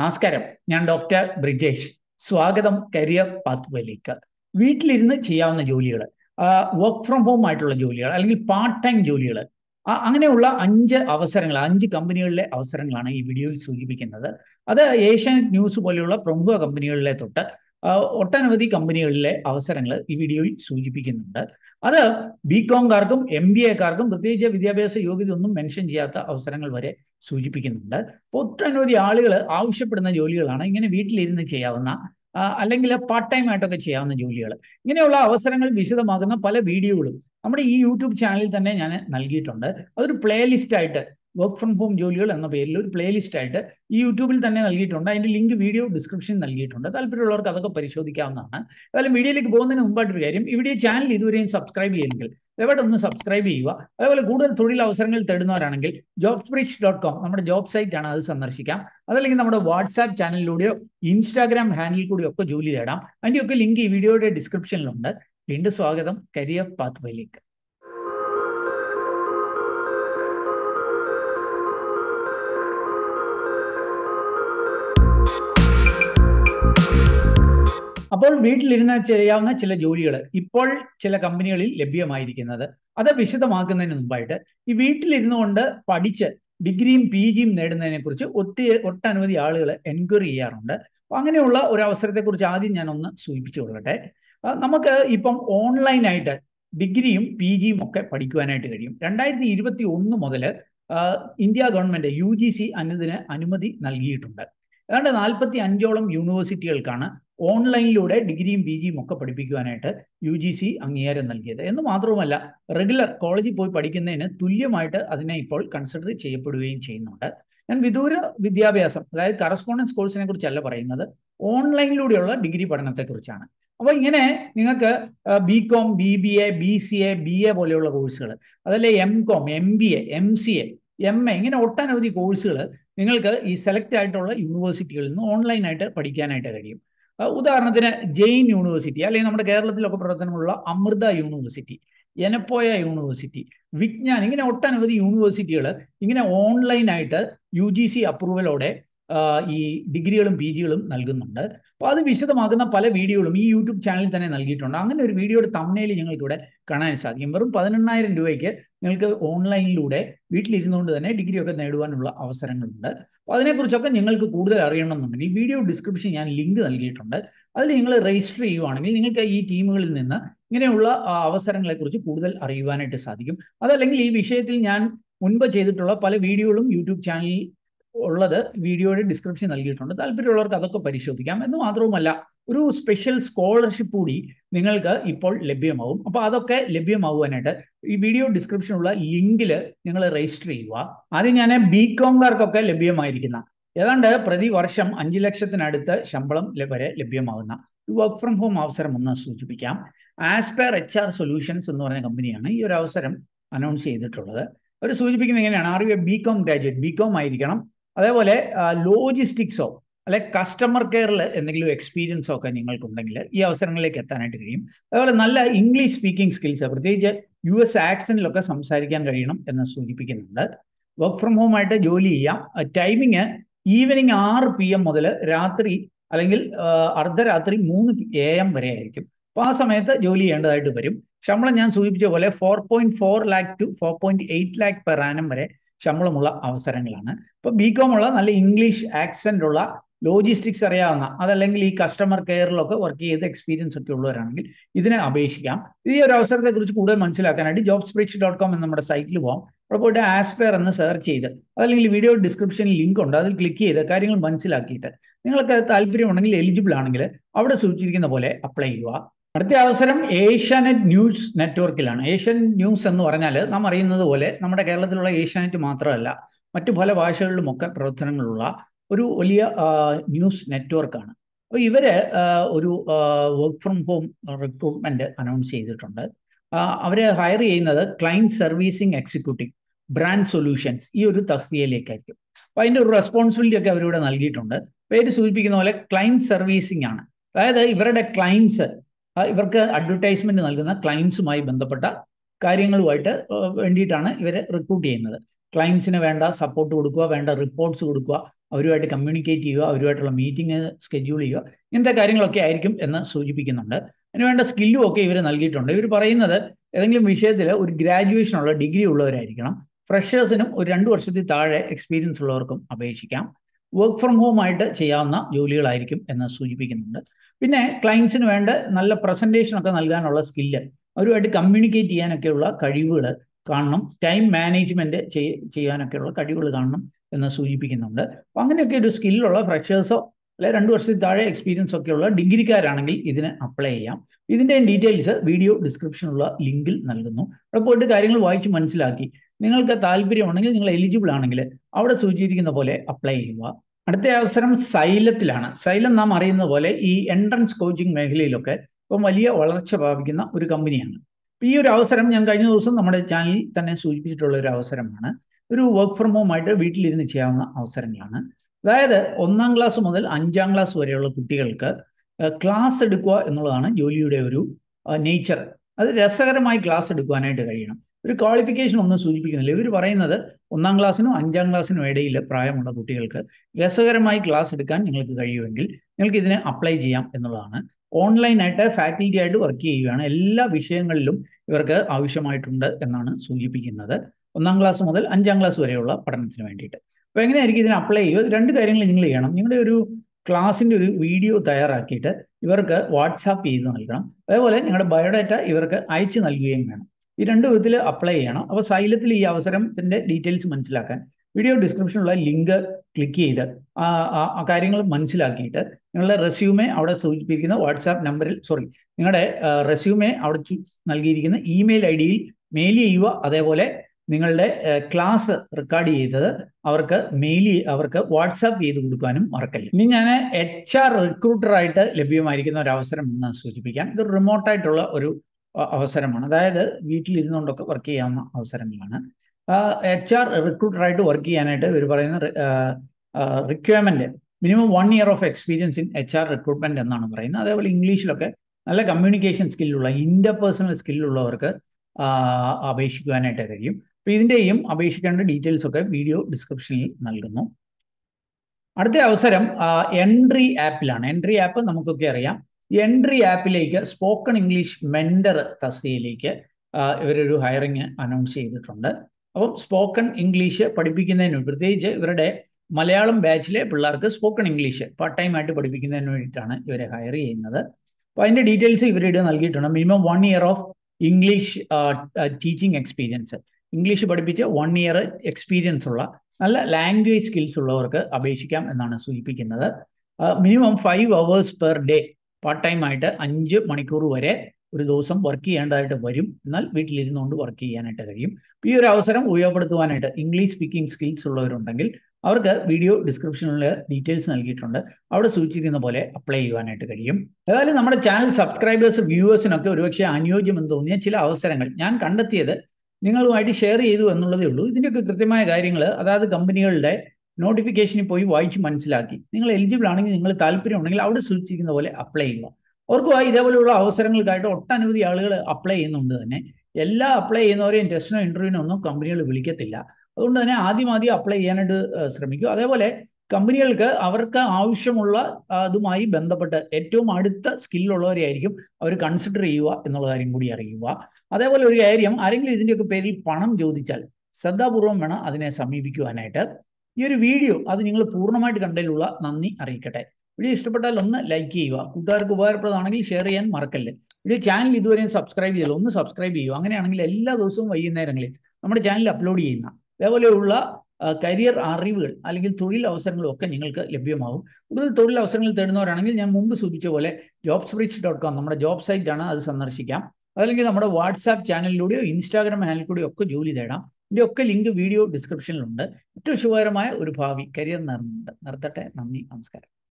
നമസ്കാരം ഞാൻ ഡോക്ടർ ബ്രിജേഷ് സ്വാഗതം കരിയർ പാത്ത് വേയിലേക്ക് വീട്ടിലിരുന്ന് ചെയ്യാവുന്ന ജോലികൾ വർക്ക് ഫ്രം ഹോം ആയിട്ടുള്ള ജോലികൾ അല്ലെങ്കിൽ പാർട്ട് ടൈം ജോലികൾ അങ്ങനെയുള്ള അഞ്ച് അവസരങ്ങൾ അഞ്ച് കമ്പനികളിലെ അവസരങ്ങളാണ് ഈ വീഡിയോയിൽ സൂചിപ്പിക്കുന്നത് അത് ഏഷ്യാനെറ്റ് ന്യൂസ് പോലെയുള്ള പ്രമുഖ കമ്പനികളിലെ തൊട്ട് ഒട്ടനവധി കമ്പനികളിലെ അവസരങ്ങൾ ഈ വീഡിയോയിൽ സൂചിപ്പിക്കുന്നുണ്ട് അത് ബി കോംകാർക്കും എം ബി എക്കാർക്കും പ്രത്യേകിച്ച് വിദ്യാഭ്യാസ യോഗ്യത ഒന്നും മെൻഷൻ ചെയ്യാത്ത അവസരങ്ങൾ വരെ സൂചിപ്പിക്കുന്നുണ്ട് ഒട്ടനവധി ആളുകൾ ആവശ്യപ്പെടുന്ന ജോലികളാണ് ഇങ്ങനെ വീട്ടിലിരുന്ന് ചെയ്യാവുന്ന അല്ലെങ്കിൽ പാർട്ട് ടൈം ആയിട്ടൊക്കെ ചെയ്യാവുന്ന ജോലികൾ ഇങ്ങനെയുള്ള അവസരങ്ങൾ വിശദമാകുന്ന പല വീഡിയോകളും നമ്മുടെ ഈ യൂട്യൂബ് ചാനലിൽ തന്നെ ഞാൻ നൽകിയിട്ടുണ്ട് അതൊരു പ്ലേലിസ്റ്റ് ആയിട്ട് വർക്ക് ഫ്രം ഹോം ജോലികൾ എന്ന പേരിൽ ഒരു പ്ലേലിസ്റ്റ് ആയിട്ട് ഈ യൂട്യൂബിൽ തന്നെ നൽകിയിട്ടുണ്ട് അതിന്റെ ലിങ്ക് വീഡിയോ ഡിസ്ക്രിപ്ഷൻ നൽകിയിട്ടുണ്ട് താല്പര്യമുള്ളവർക്ക് അതൊക്കെ പരിശോധിക്കാവുന്നതാണ് അതായത് വീഡിയോയിലേക്ക് പോകുന്നതിന് ഒരു കാര്യം ഇവിടെ ചാനൽ ഇതുവരെയും സബ്സ്ക്രൈബ് ചെയ്യില്ലെങ്കിൽ എവിടെ ഒന്ന് സബ്സ്ക്രൈബ് ചെയ്യുക അതേപോലെ കൂടുതൽ തൊഴിലവസരങ്ങൾ തേടുന്നവരാണെങ്കിൽ ജോബ് സ്പ്രിച്ച് ഡോട്ട് കോം നമ്മുടെ ജോബ് സൈറ്റ് ആണ് അത് സന്ദർശിക്കാം അതല്ലെങ്കിൽ നമ്മുടെ വാട്സ്ആപ്പ് ചാനലിലൂടെയോ ഇൻസ്റ്റാഗ്രാം ഹാൻഡിൽ കൂടിയോ ഒക്കെ ജോലി തേടാം അതിൻ്റെയൊക്കെ ലിങ്ക് ഈ വീഡിയോയുടെ ഡിസ്ക്രിപ്ഷനിലുണ്ട് വീണ്ടും സ്വാഗതം കരിയർ പാത്ത് വൈലേക്ക് അപ്പോൾ വീട്ടിലിരുന്ന് ചെയ്യാവുന്ന ചില ജോലികൾ ഇപ്പോൾ ചില കമ്പനികളിൽ ലഭ്യമായിരിക്കുന്നത് അത് വിശദമാക്കുന്നതിന് മുമ്പായിട്ട് ഈ വീട്ടിലിരുന്നു കൊണ്ട് പഠിച്ച് ഡിഗ്രിയും പി ജിയും നേടുന്നതിനെ കുറിച്ച് ഒത്തിരി ഒട്ടനവധി ആളുകൾ എൻക്വയറി ചെയ്യാറുണ്ട് അങ്ങനെയുള്ള ഒരു അവസരത്തെക്കുറിച്ച് ആദ്യം ഞാനൊന്ന് സൂചിപ്പിച്ചു കൊള്ളട്ടെ നമുക്ക് ഇപ്പം ഓൺലൈനായിട്ട് ഡിഗ്രിയും പി ജിയും ഒക്കെ പഠിക്കുവാനായിട്ട് കഴിയും രണ്ടായിരത്തി ഇരുപത്തി ഒന്ന് മുതൽ India government U G C അനുദിന അനുമതി നൽകിയിട്ടുണ്ട് ഏതാണ്ട് നാൽപ്പത്തി അഞ്ചോളം യൂണിവേഴ്സിറ്റികൾക്കാണ് ഓൺലൈനിലൂടെ ഡിഗ്രിയും പി ജിയും ഒക്കെ പഠിപ്പിക്കുവാനായിട്ട് യു ജി സി അംഗീകാരം നൽകിയത് എന്ന് മാത്രവുമല്ല റെഗുലർ കോളേജിൽ പോയി പഠിക്കുന്നതിന് തുല്യമായിട്ട് അതിനെ ഇപ്പോൾ കൺസിഡർ ചെയ്യപ്പെടുകയും ചെയ്യുന്നുണ്ട് ഞാൻ വിദൂര വിദ്യാഭ്യാസം അതായത് കറസ്പോണ്ടൻസ് കോഴ്സിനെ കുറിച്ചല്ല പറയുന്നത് ഓൺലൈനിലൂടെയുള്ള ഡിഗ്രി പഠനത്തെക്കുറിച്ചാണ് അപ്പോൾ ഇങ്ങനെ നിങ്ങൾക്ക് B com B B A B C A B A പോലെയുള്ള കോഴ്സുകൾ അതല്ലേ M com M B A M C A M A ഇങ്ങനെ ഒട്ടനവധി കോഴ്സുകൾ നിങ്ങൾക്ക് ഈ സെലക്ട് ആയിട്ടുള്ള യൂണിവേഴ്സിറ്റികളിൽ നിന്ന് ഓൺലൈനായിട്ട് പഠിക്കാനായിട്ട് കഴിയും ഉദാഹരണത്തിന് ജെയിൻ യൂണിവേഴ്സിറ്റി അല്ലെങ്കിൽ നമ്മുടെ കേരളത്തിലൊക്കെ പ്രവർത്തനമുള്ള അമൃത യൂണിവേഴ്സിറ്റി എനപ്പോയ യൂണിവേഴ്സിറ്റി വിജ്ഞാൻ ഇങ്ങനെ ഒട്ടനവധി യൂണിവേഴ്സിറ്റികൾ ഇങ്ങനെ ഓൺലൈനായിട്ട് യു ജി സി അപ്രൂവലോടെ ഈ ഡിഗ്രികളും പി ജികളും നൽകുന്നുണ്ട് അപ്പോൾ അത് വിശദമാക്കുന്ന പല വീഡിയോകളും ഈ യൂട്യൂബ് ചാനലിൽ തന്നെ നൽകിയിട്ടുണ്ട് അങ്ങനെ ഒരു വീഡിയോയുടെ തമ്മനയിൽ നിങ്ങൾക്ക് ഇവിടെ കാണാൻ സാധിക്കും വെറും പതിനെണ്ണായിരം രൂപയ്ക്ക് നിങ്ങൾക്ക് ഓൺലൈനിലൂടെ വീട്ടിലിരുന്നുകൊണ്ട് തന്നെ ഡിഗ്രിയൊക്കെ നേടുവാനുള്ള അവസരങ്ങളുണ്ട് അപ്പൊ അതിനെക്കുറിച്ചൊക്കെ നിങ്ങൾക്ക് കൂടുതൽ അറിയണമെന്നുണ്ടെങ്കിൽ വീഡിയോ ഡിസ്ക്രിപ്ഷൻ ഞാൻ ലിങ്ക് നൽകിയിട്ടുണ്ട് അതിൽ നിങ്ങൾ രജിസ്റ്റർ ചെയ്യുവാണെങ്കിൽ നിങ്ങൾക്ക് ഈ ടീമുകളിൽ നിന്ന് ഇങ്ങനെയുള്ള അവസരങ്ങളെക്കുറിച്ച് കൂടുതൽ അറിയുവാനായിട്ട് സാധിക്കും അതല്ലെങ്കിൽ ഈ വിഷയത്തിൽ ഞാൻ മുൻപ് ചെയ്തിട്ടുള്ള പല വീഡിയോകളും യൂട്യൂബ് ചാനലിൽ ഉള്ളത് വീഡിയോയുടെ ഡിസ്ക്രിപ്ഷൻ നൽകിയിട്ടുണ്ട് താല്പര്യമുള്ളവർക്ക് അതൊക്കെ പരിശോധിക്കാം എന്ന് മാത്രവുമല്ല ഒരു സ്പെഷ്യൽ സ്കോളർഷിപ്പ് കൂടി നിങ്ങൾക്ക് ഇപ്പോൾ ലഭ്യമാവും അപ്പോൾ അതൊക്കെ ലഭ്യമാവാനായിട്ട് ഈ വീഡിയോ ഡിസ്ക്രിപ്ഷനുള്ള ലിങ്കിൽ നിങ്ങൾ രജിസ്റ്റർ ചെയ്യുക ആദ്യം ഞാൻ ബി കോംകാർക്കൊക്കെ ലഭ്യമായിരിക്കുന്ന ഏതാണ്ട് പ്രതി വർഷം അഞ്ച് ലക്ഷത്തിനടുത്ത് ശമ്പളം വരെ ലഭ്യമാകുന്ന വർക്ക് ഫ്രം ഹോം അവസരം ഒന്ന് സൂചിപ്പിക്കാം ആസ്പെയർ എച്ച് ആർ സൊല്യൂഷൻസ് എന്ന് പറയുന്ന കമ്പനിയാണ് ഈ ഒരു അവസരം അനൗൺസ് ചെയ്തിട്ടുള്ളത് അവർ സൂചിപ്പിക്കുന്നത് എങ്ങനെയാണ് are you a B com graduate B com ആയിരിക്കണം അതേപോലെ ലോജിസ്റ്റിക്സോ അല്ലെ കസ്റ്റമർ കെയറിൽ എന്തെങ്കിലും എക്സ്പീരിയൻസോ ഒക്കെ നിങ്ങൾക്കുണ്ടെങ്കിൽ ഈ അവസരങ്ങളിലേക്ക് എത്താനായിട്ട് കഴിയും അതേപോലെ നല്ല ഇംഗ്ലീഷ് സ്പീക്കിംഗ് സ്കിൽസ് പ്രത്യേകിച്ച് യു എസ് ആക്സൻറ്റിലൊക്കെ സംസാരിക്കാൻ കഴിയണം എന്ന് സൂചിപ്പിക്കുന്നുണ്ട് വർക്ക് ഫ്രം ഹോം ആയിട്ട് ജോലി ചെയ്യാം ടൈമിങ് ഈവനിങ് ആറ് പി എം മുതൽ രാത്രി അല്ലെങ്കിൽ അർദ്ധരാത്രി മൂന്ന് എ എം വരെ ആയിരിക്കും അപ്പോൾ ആ സമയത്ത് ജോലി ചെയ്യേണ്ടതായിട്ട് വരും ശമ്പളം ഞാൻ സൂചിപ്പിച്ച പോലെ four point four lakh to four point eight lakh per annum വരെ ശമ്പളമുള്ള അവസരങ്ങളാണ് ഇപ്പൊ ബി കോം ഉള്ള നല്ല ഇംഗ്ലീഷ് ആക്സെന്റ് ഉള്ള ലോജിസ്റ്റിക്സ് അറിയാവുന്ന അതല്ലെങ്കിൽ ഈ കസ്റ്റമർ കെയറിലൊക്കെ വർക്ക് ചെയ്ത എക്സ്പീരിയൻസ് ഒക്കെ ഉള്ളവരാണെങ്കിൽ ഇതിനെ അപേക്ഷിക്കാം ഈ ഒരു അവസരത്തെക്കുറിച്ച് കൂടുതൽ മനസ്സിലാക്കാനായിട്ട് ജോബ് സ്പ്രീക്ഷി ഡോട്ട് കോം എന്ന നമ്മുടെ സൈറ്റിൽ പോകാം അവിടെ പോയിട്ട് ആസ്പെയർ എന്ന് സെർച്ച് ചെയ്ത് അതല്ലെങ്കിൽ വീഡിയോ ഡിസ്ക്രിപ്ഷനിൽ ലിങ്ക് ഉണ്ട് അതിൽ ക്ലിക്ക് ചെയ്ത് കാര്യങ്ങൾ മനസ്സിലാക്കിയിട്ട് നിങ്ങൾക്ക് താല്പര്യമുണ്ടെങ്കിൽ എലിജിബിൾ ആണെങ്കിൽ അവിടെ സൂചിച്ചിരിക്കുന്ന പോലെ അപ്ലൈ ചെയ്യുക അടുത്ത അവസരം ഏഷ്യാനെറ്റ് ന്യൂസ് നെറ്റ്വർക്കിലാണ് ഏഷ്യൻ ന്യൂസ് എന്ന് പറഞ്ഞാൽ നാം അറിയുന്നത് പോലെ നമ്മുടെ കേരളത്തിലുള്ള ഏഷ്യാനെറ്റ് മാത്രമല്ല മറ്റു പല ഭാഷകളിലുമൊക്കെ പ്രവർത്തനങ്ങളുള്ള ഒരു വലിയ ന്യൂസ് നെറ്റ്വർക്കാണ് അപ്പോൾ ഇവർ ഒരു work from home recruitment announce ചെയ്തിട്ടുണ്ട് അവർ ഹയർ ചെയ്യുന്നത് client servicing executive brand solutions ഈ ഒരു തസ്തികയിലേക്കായിരിക്കും അപ്പോൾ അതിൻ്റെ ഒരു റെസ്പോൺസിബിലിറ്റി ഒക്കെ അവരിവിടെ നൽകിയിട്ടുണ്ട് പേര് സൂചിപ്പിക്കുന്ന പോലെ ക്ലൈൻറ്റ് സർവീസിങ് ആണ് അതായത് ഇവരുടെ ക്ലൈൻസ് ഇവർക്ക് അഡ്വർടൈസ്മെന്റ് നൽകുന്ന ക്ലയൻസുമായി ബന്ധപ്പെട്ട കാര്യങ്ങളുമായിട്ട് വേണ്ടിയിട്ടാണ് ഇവരെ റിക്രൂട്ട് ചെയ്യുന്നത് ക്ലയൻസിന് വേണ്ട സപ്പോർട്ട് കൊടുക്കുക വേണ്ട റിപ്പോർട്ട്സ് കൊടുക്കുക അവരുമായിട്ട് കമ്മ്യൂണിക്കേറ്റ് ചെയ്യുക അവരുമായിട്ടുള്ള മീറ്റിംഗ് സ്കെഡ്യൂൾ ചെയ്യുക ഇങ്ങനത്തെ കാര്യങ്ങളൊക്കെ ആയിരിക്കും എന്ന് സൂചിപ്പിക്കുന്നുണ്ട് അതിനുവേണ്ട സ്കില്ലും ഒക്കെ ഇവർ നൽകിയിട്ടുണ്ട് ഇവർ പറയുന്നത് ഏതെങ്കിലും വിഷയത്തിൽ ഒരു ഗ്രാജുവേഷനുള്ള ഡിഗ്രി ഉള്ളവരായിരിക്കണം ഫ്രഷേഴ്സിനും ഒരു രണ്ട് വർഷത്തിൽ താഴെ എക്സ്പീരിയൻസ് ഉള്ളവർക്കും അപേക്ഷിക്കാം വർക്ക് ഫ്രം ഹോം ആയിട്ട് ചെയ്യാവുന്ന ജോലികളായിരിക്കും എന്ന് സൂചിപ്പിക്കുന്നുണ്ട് പിന്നെ ക്ലയൻസിന് വേണ്ട നല്ല ഒക്കെ നൽകാനുള്ള സ്കില്ല് അവരുമായിട്ട് കമ്മ്യൂണിക്കേറ്റ് ചെയ്യാനൊക്കെയുള്ള കഴിവുകൾ കാണണം ടൈം മാനേജ്മെന്റ് ചെയ്യാനൊക്കെയുള്ള കഴിവുകൾ കാണണം എന്ന് സൂചിപ്പിക്കുന്നുണ്ട് അപ്പം അങ്ങനെയൊക്കെ ഒരു സ്കില്ലുള്ള ഫ്രഷേഴ്സോ അല്ലെ രണ്ടു വർഷത്തിൽ താഴെ എക്സ്പീരിയൻസ് ഒക്കെയുള്ള ഡിഗ്രിക്കാരാണെങ്കിൽ ഇതിന് അപ്ലൈ ചെയ്യാം ഇതിൻ്റെ ഡീറ്റെയിൽസ് വീഡിയോ ഡിസ്ക്രിപ്ഷനുള്ള ലിങ്കിൽ നൽകുന്നു അവിടെ പോയിട്ട് കാര്യങ്ങൾ വായിച്ച് മനസ്സിലാക്കി നിങ്ങൾക്ക് താല്പര്യമുണ്ടെങ്കിൽ നിങ്ങൾ എലിജിബിൾ ആണെങ്കിൽ അവിടെ സൂചിപ്പിക്കുന്ന പോലെ അപ്ലൈ ചെയ്യുക അടുത്ത അവസരം സൈലത്തിലാണ് സൈലം നാം അറിയുന്ന പോലെ ഈ എൻട്രൻസ് കോച്ചിങ് മേഖലയിലൊക്കെ ഇപ്പം വലിയ വളർച്ച പ്രാപിക്കുന്ന ഒരു കമ്പനിയാണ് ഈ ഒരു അവസരം ഞാൻ കഴിഞ്ഞ ദിവസം നമ്മുടെ ചാനലിൽ തന്നെ സൂചിപ്പിച്ചിട്ടുള്ള ഒരു അവസരമാണ് ഒരു വർക്ക് ഫ്രം ഹോം ആയിട്ട് വീട്ടിലിരുന്ന് ചെയ്യാവുന്ന അവസരങ്ങളാണ് അതായത് ഒന്നാം ക്ലാസ് മുതൽ അഞ്ചാം ക്ലാസ് വരെയുള്ള കുട്ടികൾക്ക് ക്ലാസ് എടുക്കുക എന്നുള്ളതാണ് ജോലിയുടെ ഒരു നേച്ചർ അത് രസകരമായി ക്ലാസ് എടുക്കുവാനായിട്ട് കഴിയണം ഒരു ക്വാളിഫിക്കേഷൻ ഒന്നും സൂചിപ്പിക്കുന്നില്ല ഇവർ പറയുന്നത് ഒന്നാം ക്ലാസ്സിനും അഞ്ചാം ക്ലാസ്സിനും ഇടയിൽ പ്രായമുള്ള കുട്ടികൾക്ക് രസകരമായി ക്ലാസ് എടുക്കാൻ നിങ്ങൾക്ക് കഴിയുമെങ്കിൽ നിങ്ങൾക്ക് ഇതിനെ അപ്ലൈ ചെയ്യാം എന്നുള്ളതാണ് ഓൺലൈനായിട്ട് ഫാക്കൽറ്റി ആയിട്ട് വർക്ക് ചെയ്യുകയാണ് എല്ലാ വിഷയങ്ങളിലും ഇവർക്ക് ആവശ്യമായിട്ടുണ്ട് എന്നാണ് സൂചിപ്പിക്കുന്നത് ഒന്നാം ക്ലാസ് മുതൽ അഞ്ചാം ക്ലാസ് വരെയുള്ള പഠനത്തിന് വേണ്ടിയിട്ട് അപ്പോൾ എങ്ങനെയായിരിക്കും ഇതിന് അപ്ലൈ ചെയ്യുക രണ്ട് കാര്യങ്ങൾ നിങ്ങൾ ചെയ്യണം നിങ്ങളുടെ ഒരു ക്ലാസ്സിൻ്റെ ഒരു വീഡിയോ തയ്യാറാക്കിയിട്ട് ഇവർക്ക് വാട്സാപ്പ് ചെയ്ത് നൽകണം അതേപോലെ നിങ്ങളുടെ ബയോഡാറ്റ ഇവർക്ക് അയച്ച് നൽകുകയും വേണം ഈ രണ്ട് വിധത്തിൽ അപ്ലൈ ചെയ്യണം അപ്പോൾ സൈലത്തിൽ ഈ അവസരത്തിൻ്റെ ഡീറ്റെയിൽസ് മനസ്സിലാക്കാൻ വീഡിയോ ഡിസ്ക്രിപ്ഷനുള്ള ലിങ്ക് ക്ലിക്ക് ചെയ്ത് ആ കാര്യങ്ങൾ മനസ്സിലാക്കിയിട്ട് നിങ്ങളുടെ റെസ്യൂമെ അവിടെ സൂചിപ്പിക്കുന്ന വാട്സാപ്പ് നമ്പറിൽ സോറി നിങ്ങളുടെ റെസ്യൂമെ അവിടെ നൽകിയിരിക്കുന്ന ഇമെയിൽ ഐ ഡിയിൽ മെയിൽ ചെയ്യുക അതേപോലെ നിങ്ങളുടെ ക്ലാസ് റെക്കോർഡ് ചെയ്തത് അവർക്ക് മെയിൽ അവർക്ക് വാട്സാപ്പ് ചെയ്ത് കൊടുക്കാനും മറക്കല്ല ഇനി ഞാൻ എച്ച് ആർ റിക്രൂട്ടറായിട്ട് ലഭ്യമായിരിക്കുന്ന ഒരു അവസരം എന്ന് സൂചിപ്പിക്കാം ഇത് റിമോട്ടായിട്ടുള്ള ഒരു അവസരമാണ് അതായത് വീട്ടിലിരുന്നുകൊണ്ടൊക്കെ വർക്ക് ചെയ്യാവുന്ന അവസരങ്ങളാണ് എച്ച് ആർ റിക്രൂട്ടറായിട്ട് വർക്ക് ചെയ്യാനായിട്ട് ഇവർ പറയുന്ന requirement minimum one year of experience in H R recruitment എന്നാണ് പറയുന്നത് അതേപോലെ ഇംഗ്ലീഷിലൊക്കെ നല്ല കമ്മ്യൂണിക്കേഷൻ സ്കില്ലുള്ള ഇൻ്റർപേഴ്സണൽ സ്കില്ലുള്ളവർക്ക് അപേക്ഷിക്കുവാനായിട്ട് കഴിയും അപ്പൊ ഇതിൻ്റെയും അപേക്ഷിക്കേണ്ട ഡീറ്റെയിൽസ് ഒക്കെ വീഡിയോ ഡിസ്ക്രിപ്ഷനിൽ നൽകുന്നു അടുത്ത അവസരം എൻട്രി ആപ്പിലാണ് എൻട്രി ആപ്പ് നമുക്കൊക്കെ അറിയാം എൻട്രി ആപ്പിലേക്ക് സ്പോക്കൺ ഇംഗ്ലീഷ് മെൻഡർ തസ്തിയിലേക്ക് ഇവരൊരു ഹയറിങ് അനൗൺസ് ചെയ്തിട്ടുണ്ട് അപ്പം സ്പോക്കൺ ഇംഗ്ലീഷ് പഠിപ്പിക്കുന്നതിന് പ്രത്യേകിച്ച് ഇവരുടെ മലയാളം ബാച്ചിലെ പിള്ളേർക്ക് സ്പോക്കൺ ഇംഗ്ലീഷ് പാർട്ട് ടൈം ആയിട്ട് പഠിപ്പിക്കുന്നതിന് വേണ്ടിയിട്ടാണ് ഇവരെ ഹയർ ചെയ്യുന്നത് അപ്പോൾ അതിൻ്റെ ഡീറ്റെയിൽസ് ഇവരുടെ നൽകിയിട്ടുണ്ട് minimum one year of English teaching experience English പഠിപ്പിച്ച് വൺ ഇയർ എക്സ്പീരിയൻസ് ഉള്ള നല്ല ലാംഗ്വേജ് സ്കിൽസ് ഉള്ളവർക്ക് അപേക്ഷിക്കാം എന്നാണ് സൂചിപ്പിക്കുന്നത് minimum five hours per day part time ആയിട്ട് അഞ്ച് മണിക്കൂർ വരെ ഒരു ദിവസം വർക്ക് ചെയ്യേണ്ടതായിട്ട് വരും എന്നാൽ വീട്ടിലിരുന്നുകൊണ്ട് വർക്ക് ചെയ്യാനായിട്ട് കഴിയും ഈ ഒരു അവസരം ഉപയോഗപ്പെടുത്തുവാനായിട്ട് ഇംഗ്ലീഷ് സ്പീക്കിംഗ് സ്കിൽസ് ഉള്ളവരുണ്ടെങ്കിൽ അവർക്ക് വീഡിയോ ഡിസ്ക്രിപ്ഷനിൽ ഡീറ്റെയിൽസ് നൽകിയിട്ടുണ്ട് അവിടെ സൂചിച്ചിരിക്കുന്ന പോലെ അപ്ലൈ ചെയ്യുവാനായിട്ട് കഴിയും ഏതായാലും നമ്മുടെ ചാനൽ സബ്സ്ക്രൈബേഴ്സ് വ്യൂവേഴ്സിനൊക്കെ ഒരുപക്ഷെ അനുയോജ്യമെന്ന് തോന്നിയ ചില അവസരങ്ങൾ ഞാൻ കണ്ടെത്തിയത് നിങ്ങളുമായിട്ട് ഷെയർ ചെയ്തു എന്നുള്ളതേ ഉള്ളൂ ഇതിൻ്റെയൊക്കെ കൃത്യമായ കാര്യങ്ങൾ അതായത് കമ്പനികളുടെ നോട്ടിഫിക്കേഷനിൽ പോയി വായിച്ച് മനസ്സിലാക്കി നിങ്ങൾ എലിജിബിൾ ആണെങ്കിൽ നിങ്ങൾ ഉണ്ടെങ്കിൽ അവിടെ സൂചിപ്പിക്കുന്ന പോലെ അപ്ലൈ ചെയ്യുക ഓർക്കുക ഇതേപോലെയുള്ള അവസരങ്ങൾക്കായിട്ട് ഒട്ടനവധി ആളുകൾ അപ്ലൈ ചെയ്യുന്നുണ്ട് തന്നെ എല്ലാ അപ്ലൈ ചെയ്യുന്നവരെയും ടെസ്റ്റിനോ ഇൻ്റർവ്യൂവിനോ ഒന്നും കമ്പനികൾ വിളിക്കത്തില്ല അതുകൊണ്ട് തന്നെ ആദ്യം ആദ്യം അപ്ലൈ ചെയ്യാനായിട്ട് ശ്രമിക്കും അതേപോലെ കമ്പനികൾക്ക് അവർക്ക് ആവശ്യമുള്ള അതുമായി ബന്ധപ്പെട്ട് ഏറ്റവും അടുത്ത സ്കില്ലുള്ളവരെ ആയിരിക്കും അവർ കൺസിഡർ ചെയ്യുക എന്നുള്ള കാര്യം കൂടി അറിയുക അതേപോലെ ഒരു കാര്യം ആരെങ്കിലും ഇതിൻ്റെയൊക്കെ പേരിൽ പണം ചോദിച്ചാൽ ശ്രദ്ധാപൂർവം വേണം അതിനെ സമീപിക്കുവാനായിട്ട് ഈ ഒരു വീഡിയോ അത് നിങ്ങൾ പൂർണ്ണമായിട്ട് കണ്ടതിലുള്ള നന്ദി അറിയിക്കട്ടെ വീഡിയോ ഇഷ്ടപ്പെട്ടാൽ ഒന്ന് ലൈക്ക് ചെയ്യുക കൂട്ടുകാർക്ക് ഉപകാരപ്രദമാണെങ്കിൽ ഷെയർ ചെയ്യാൻ മറക്കല്ലേ വീഡിയോ ചാനൽ ഇതുവരെയും സബ്സ്ക്രൈബ് ചെയ്തു ഒന്ന് സബ്സ്ക്രൈബ് ചെയ്യുക അങ്ങനെയാണെങ്കിൽ എല്ലാ ദിവസവും വൈകുന്നേരങ്ങളിൽ നമ്മുടെ ചാനൽ അപ്ലോഡ് ചെയ്യുന്ന അതേപോലെയുള്ള കരിയർ അറിവുകൾ അല്ലെങ്കിൽ തൊഴിൽ അവസരങ്ങളും ഒക്കെ നിങ്ങൾക്ക് ലഭ്യമാകും കൂടുതൽ തൊഴിൽ അവസരങ്ങൾ തേടുന്നവരാണെങ്കിൽ ഞാൻ മുമ്പ് സൂചിപ്പിച്ച പോലെ ജോബ് സ്പ്രിച്ച് ഡോട്ട് കോം നമ്മുടെ ജോബ് സൈറ്റ് ആണ് അത് സന്ദർശിക്കാം അതല്ലെങ്കിൽ നമ്മുടെ വാട്സാപ്പ് ചാനലിലൂടെയോ ഇൻസ്റ്റാഗ്രാം ചാനലിലൂടെയോ ഒക്കെ ജോലി തേടാം ഇതിൻ്റെ ഒക്കെ ലിങ്ക് വീഡിയോ ഡിസ്ക്രിപ്ഷനിലുണ്ട് ഏറ്റവും ശുഭകരമായ ഒരു ഭാവി കരിയർ നടന്നുണ്ട് നിർത്തട്ടെ നന്ദി നമസ്കാരം